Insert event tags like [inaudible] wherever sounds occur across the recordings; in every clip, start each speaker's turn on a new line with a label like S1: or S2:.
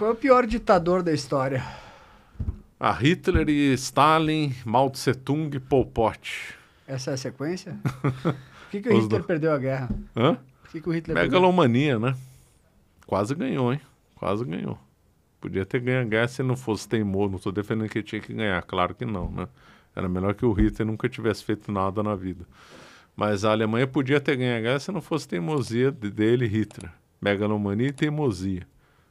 S1: Qual é o pior ditador da história?
S2: A Hitler e Stalin, Mao Tse Tung e Pol Pot.
S1: Essa é a sequência? [laughs] Por que, que o Hitler dois. perdeu a guerra?
S2: Hã? Por que, que o Hitler Megalomania, perdeu? né? Quase ganhou, hein? Quase ganhou. Podia ter ganho a guerra se não fosse teimoso. Não estou defendendo que ele tinha que ganhar, claro que não, né? Era melhor que o Hitler nunca tivesse feito nada na vida. Mas a Alemanha podia ter ganho a guerra se não fosse teimosia dele, Hitler. Megalomania e teimosia.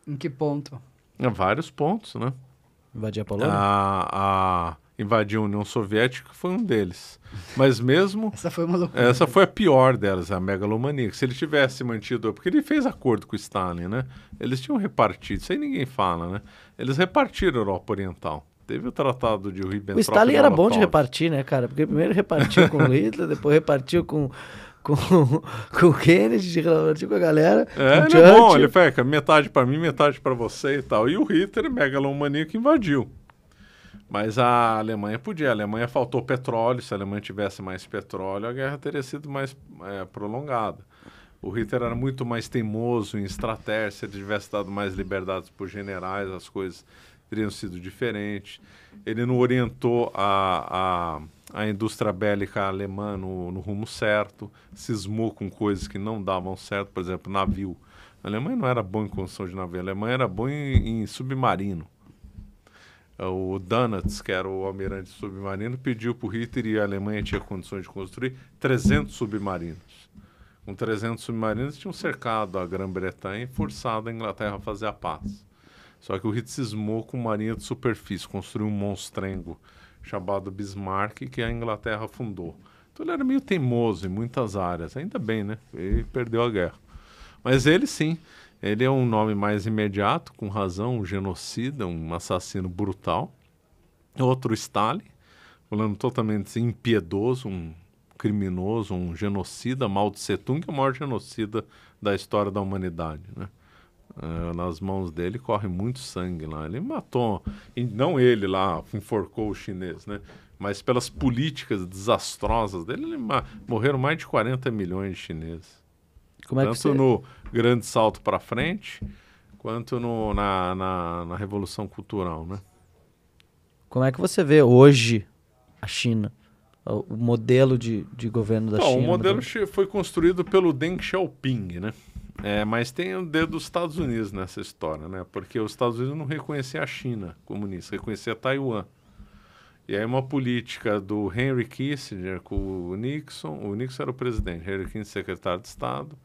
S1: Em que ponto?
S2: Em vários pontos, né? Invadir a Polônia? A, a, invadir a União Soviética foi um deles. Mas mesmo. [laughs] essa foi uma loucura. Essa foi a pior delas, a megalomania. Se ele tivesse mantido. Porque ele fez acordo com Stalin, né? Eles tinham repartido, isso aí ninguém fala, né? Eles repartiram a Europa Oriental. Teve o tratado de Ribbentrop. O Stalin era bom de
S1: repartir, né, cara? Porque primeiro repartiu com Hitler,
S2: depois repartiu
S1: com com, [laughs] com o Kennedy, de relativo com a galera. É, ele é bom, ele
S2: fica metade para mim, metade para você e tal. E o Hitler, megalomaníaco, invadiu. Mas a Alemanha podia. A Alemanha faltou petróleo. Se a Alemanha tivesse mais petróleo, a guerra teria sido mais é, prolongada. O Hitler era muito mais teimoso em estratégia. Se ele tivesse dado mais liberdades para os generais, as coisas teriam sido diferentes. Ele não orientou a, a, a indústria bélica alemã no, no rumo certo, cismou com coisas que não davam certo, por exemplo, navio. A Alemanha não era bom em construção de navio, a Alemanha era bom em, em submarino. É, o Danatz, que era o almirante submarino, pediu para o Hitler e a Alemanha tinha condições de construir 300 submarinos. Com 300 submarinos, tinham cercado a Grã-Bretanha e forçado a Inglaterra a fazer a paz. Só que o Hitler cismou com marinha de superfície, construiu um monstrengo chamado Bismarck, que a Inglaterra fundou. Então ele era meio teimoso em muitas áreas, ainda bem, né? Ele perdeu a guerra. Mas ele sim, ele é um nome mais imediato, com razão, um genocida, um assassino brutal. Outro Stalin, falando totalmente impiedoso, um criminoso, um genocida, Mao Tse Tung, que é o maior genocida da história da humanidade, né? É, nas mãos dele corre muito sangue lá. Ele matou, não ele lá, enforcou o chinês, né? Mas pelas políticas desastrosas dele, ele, morreram mais de 40 milhões de chineses. Como Tanto é que você... no grande salto para frente, quanto no, na, na, na Revolução Cultural, né?
S1: Como é que você vê hoje a China? O modelo de, de governo da Bom, China? O modelo
S2: né? foi construído pelo Deng Xiaoping, né? É, mas tem o dedo dos Estados Unidos nessa história, né? Porque os Estados Unidos não reconheciam a China comunista, reconhecia Taiwan. E aí uma política do Henry Kissinger com o Nixon, o Nixon era o presidente, Henry Kissinger secretário de Estado,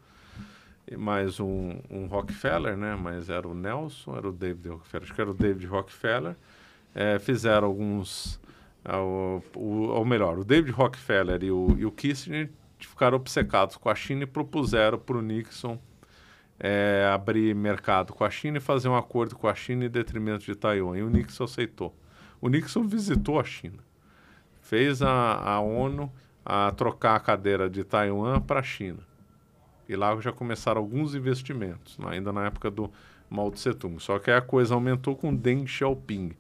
S2: mais um, um Rockefeller, né? Mas era o Nelson, era o David Rockefeller, acho que era o David Rockefeller, é, fizeram alguns, é, ou, ou melhor, o David Rockefeller e o, e o Kissinger ficaram obcecados com a China e propuseram para o Nixon é, abrir mercado com a China e fazer um acordo com a China em detrimento de Taiwan. E o Nixon aceitou. O Nixon visitou a China, fez a, a ONU a trocar a cadeira de Taiwan para a China. E lá já começaram alguns investimentos, né, ainda na época do Mao Tse Tung. Só que a coisa aumentou com Deng Xiaoping.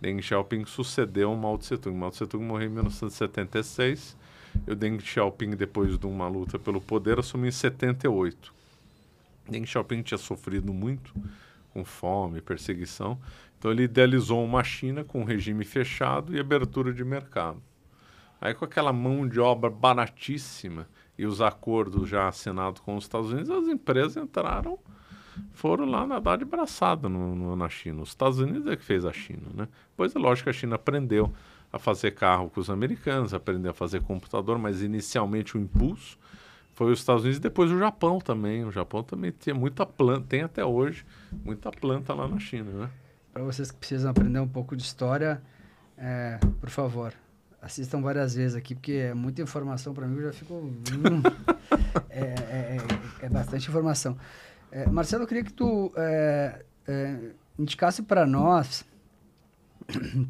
S2: Deng Xiaoping sucedeu Mao Tse Tung. Mao Tse Tung morreu em 1976 e o Deng Xiaoping, depois de uma luta pelo poder, assumiu em 78. Deng Xiaoping tinha sofrido muito com fome, perseguição. Então ele idealizou uma China com regime fechado e abertura de mercado. Aí com aquela mão de obra baratíssima e os acordos já assinados com os Estados Unidos, as empresas entraram, foram lá nadar de braçada no, no, na China. Os Estados Unidos é que fez a China, né? Pois é lógico que a China aprendeu a fazer carro com os americanos, aprendeu a fazer computador, mas inicialmente o impulso foi os Estados Unidos e depois o Japão também. O Japão também tinha muita planta, tem até hoje muita planta lá na China, né?
S1: Para vocês que precisam aprender um pouco de história, é, por favor, assistam várias vezes aqui, porque é muita informação para mim, eu já fico... Hum, [laughs] é, é, é, bastante informação. É, Marcelo, eu queria que tu é, indicasse para nós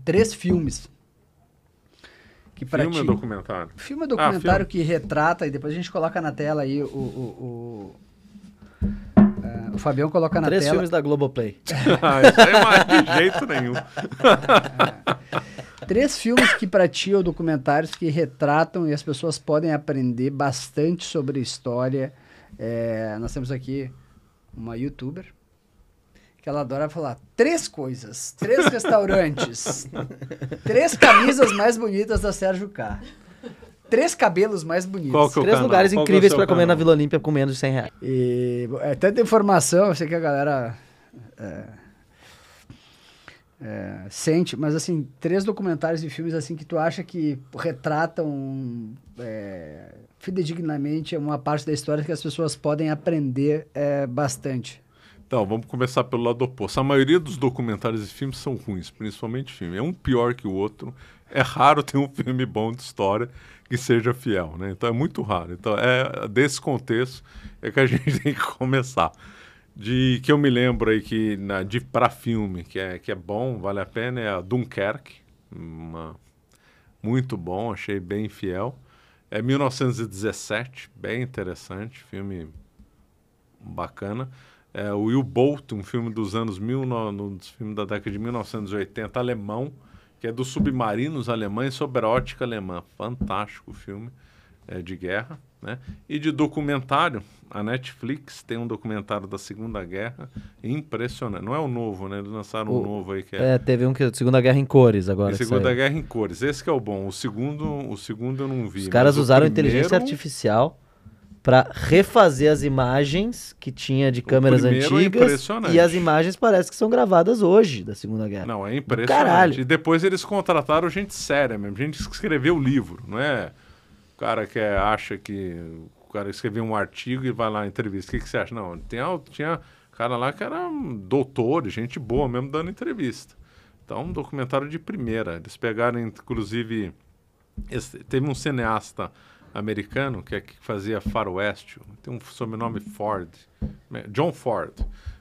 S1: três filmes que filme ti... ou documentário? Filme ah, documentário ah, filme. que retrata, e depois a gente coloca na tela aí o... o, o, o é, Fabião coloca na Três tela. Três filmes da Globoplay. [laughs] É. [laughs] ah, isso é mais de jeito nenhum. É. Três filmes que para ti ou documentários que retratam e as pessoas podem aprender bastante sobre a história. É, nós temos aqui uma youtuber, que ela adora falar três coisas, três restaurantes, três camisas mais bonitas da Sérgio K. Três cabelos mais bonitos. É três canal? lugares Qual é incríveis para comer na Vila Olímpia com menos de 100 reais. E até de informação, eu sei que a galera é, é, sente, mas assim, três documentários e filmes assim que tu acha que retratam é, fidedignamente uma parte da história que as pessoas podem aprender é bastante.
S2: Então, vamos começar pelo lado oposto. A maioria dos documentários e filmes são ruins, principalmente filme. É um pior que o outro. É raro ter um filme bom de história que seja fiel, né? Então é muito raro. Então é desse contexto é que a [laughs] gente tem que começar. De que eu me lembro aí que na, de para filme que é que é bom, vale a pena é a Dunkerque, uma, muito bom, achei bem fiel. É 1917, bem interessante, filme bacana é, o Will Bolt, um filme dos anos mil, no, no filme da década de 1980, alemão, que é dos submarinos alemães sobre a ótica alemã. Fantástico filme é, de guerra. Né? E de documentário, a Netflix tem um documentário da Segunda Guerra impressionante. Não é o novo, né? Eles lançaram o, um novo aí que é... é.
S1: teve um que é Segunda Guerra em cores agora. Segunda
S2: Guerra em cores. Esse que é o bom. O segundo, o segundo eu não vi. Os caras usaram primeiro... inteligência
S1: artificial para refazer as imagens que tinha de câmeras é antigas é e as
S2: imagens parece que são gravadas
S1: hoje da Segunda Guerra. Não, é impressionante. caralho.
S2: E depois eles contrataram gente séria mesmo, gente que escreveu o livro, não é o cara que é, acha que o cara escreveu um artigo e vai lá entrevista. O que, que você acha? Não, tem, tinha cara lá que era um doutor, gente boa mesmo dando entrevista. Então, um documentário de primeira. Eles pegaram, inclusive, esse, teve um cineasta americano que, é, que fazia faroeste, tem um sobrenome Ford, né, John Ford.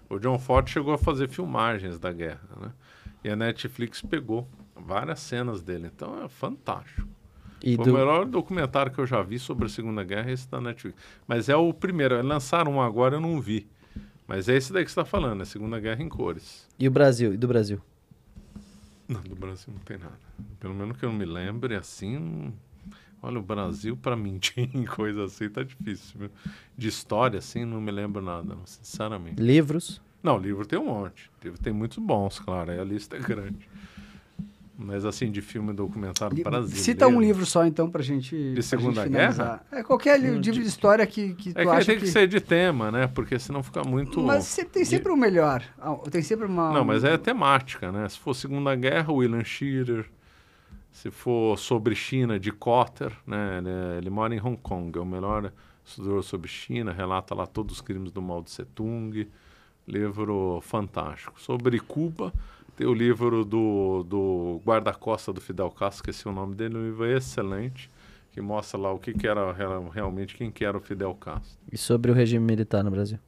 S2: O John Ford chegou a fazer filmagens da guerra, né? E a Netflix pegou várias cenas dele, então é fantástico. E Foi do... o melhor documentário que eu já vi sobre a Segunda Guerra, esse da Netflix. Mas é o primeiro, lançaram um agora, eu não vi. Mas é esse daí que você está falando, a é Segunda Guerra em cores.
S1: E o Brasil? E do Brasil?
S2: Não, do Brasil não tem nada. Pelo menos que eu me lembre, assim, Olha, o Brasil, para mentir [laughs] em coisa assim, tá difícil. Viu? De história, assim, não me lembro nada, sinceramente. Livros? Não, livro tem um monte. Livro tem muitos bons, claro. A lista é grande. Mas, assim, de filme documentário brasileiro... Cita um livro
S1: só, então, pra gente De Segunda gente Guerra? É, qualquer livro de, história que, que é tu é que acha tem que... tem que
S2: ser de tema, né? Porque senão fica muito... Mas tem sempre
S1: o melhor. Ah, tem sempre uma... Não, mas é
S2: temática, né? Se for Segunda Guerra, William Shearer... Se for sobre China, de Cotter, né? ele, é, ele mora em Hong Kong, é o melhor estudador sobre China, relata lá todos os crimes do Mao Tse Tung, livro fantástico. Sobre Cuba, tem o livro do, do guarda-costa do Fidel Castro, esqueci o nome dele, um livro excelente, que mostra lá o que, que era realmente, quem que era o Fidel Castro.
S1: E sobre o regime militar no Brasil?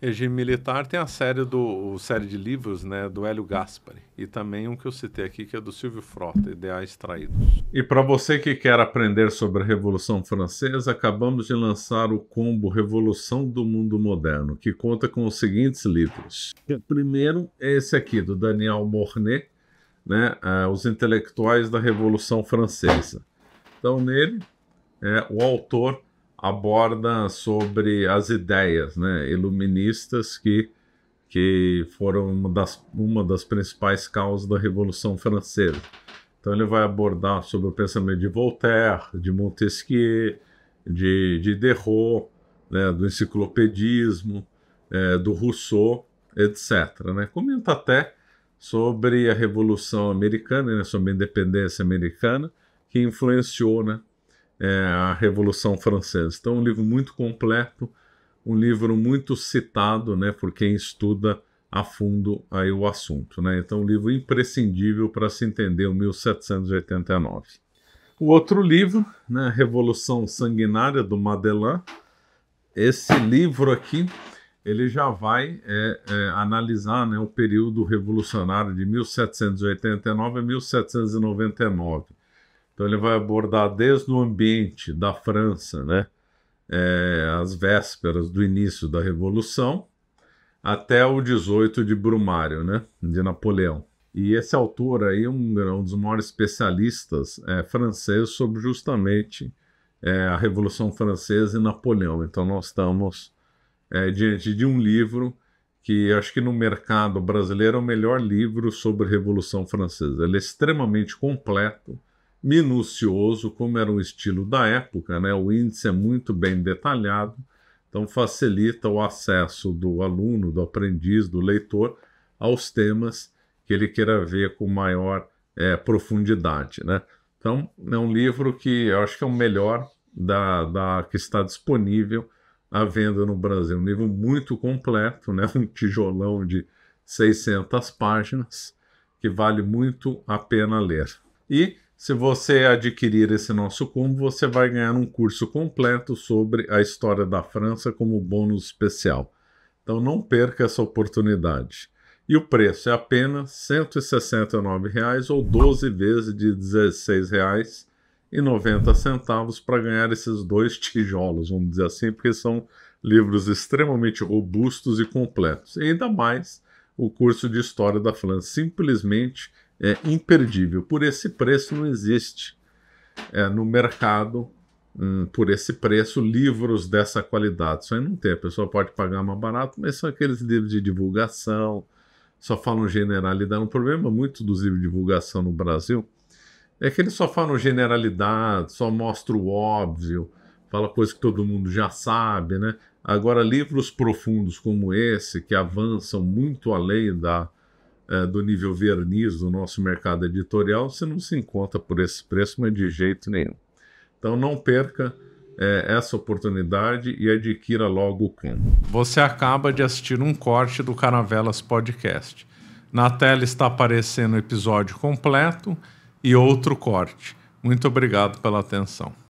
S2: regime militar, tem a série do série de livros, né, do Hélio Gaspari e também um que eu citei aqui que é do Silvio Frota, Ideais Traídos. E para você que quer aprender sobre a Revolução Francesa, acabamos de lançar o combo Revolução do Mundo Moderno, que conta com os seguintes livros. O primeiro é esse aqui do Daniel Mornet, né, uh, os intelectuais da Revolução Francesa. Então nele é, o autor aborda sobre as ideias né, iluministas que, que foram uma das, uma das principais causas da Revolução Francesa. Então ele vai abordar sobre o pensamento de Voltaire, de Montesquieu, de, de Derrida, né, do enciclopedismo, é, do Rousseau, etc. Né? Comenta até sobre a Revolução Americana, né, sobre a independência americana, que influenciou né, é, a Revolução Francesa. Então, é um livro muito completo, um livro muito citado né, por quem estuda a fundo aí o assunto. Né? Então, um livro imprescindível para se entender o 1789. O outro livro, né, Revolução Sanguinária, do Madelin, esse livro aqui ele já vai é, é, analisar né, o período revolucionário de 1789 a 1799. Então ele vai abordar desde o ambiente da França, né, é, eh, as vésperas do início da Revolução, até o 18 de Brumário, né, de Napoleão. E esse autor aí é um, é um dos maiores especialistas é, francês sobre justamente é, a Revolução Francesa e Napoleão. Então nós estamos é, diante de um livro que acho que no mercado brasileiro é o melhor livro sobre a Revolução Francesa. Ele é extremamente completo, minucioso, como era o estilo da época, né? o índice é muito bem detalhado, então facilita o acesso do aluno, do aprendiz, do leitor aos temas que ele queira ver com maior é, profundidade. Né? Então é um livro que eu acho que é o melhor da, da que está disponível à venda no Brasil. Um livro muito completo, né? um tijolão de 600 páginas que vale muito a pena ler. E se você adquirir esse nosso combo, você vai ganhar um curso completo sobre a história da França como bônus especial. Então não perca essa oportunidade. E o preço é apenas R$ 169,00 ou 12 vezes de R$ 16,90 para ganhar esses dois [laughs] tijolos, vamos dizer assim, porque são livros extremamente robustos e completos. E ainda mais o curso de História da França. Simplesmente é imperdível. Por esse preço não existe é, no mercado, hum, por esse preço, livros dessa qualidade. Isso aí não tem. A pessoa pode pagar mais barato, mas são aqueles livros de divulgação, só falam generalidade. Um problema muito dos livros de divulgação no Brasil é que eles só falam generalidade, só mostra o óbvio, fala coisas que todo mundo já sabe, né? Agora, livros profundos como esse, que avançam muito além da, é, do nível verniz do nosso mercado editorial, você não se encontra por esse preço, mas de jeito nenhum. Então não perca é, essa oportunidade e adquira logo o Kindle. Você acaba de assistir um corte do Caravelas Podcast. Na tela está aparecendo o episódio completo e outro corte. Muito obrigado pela atenção.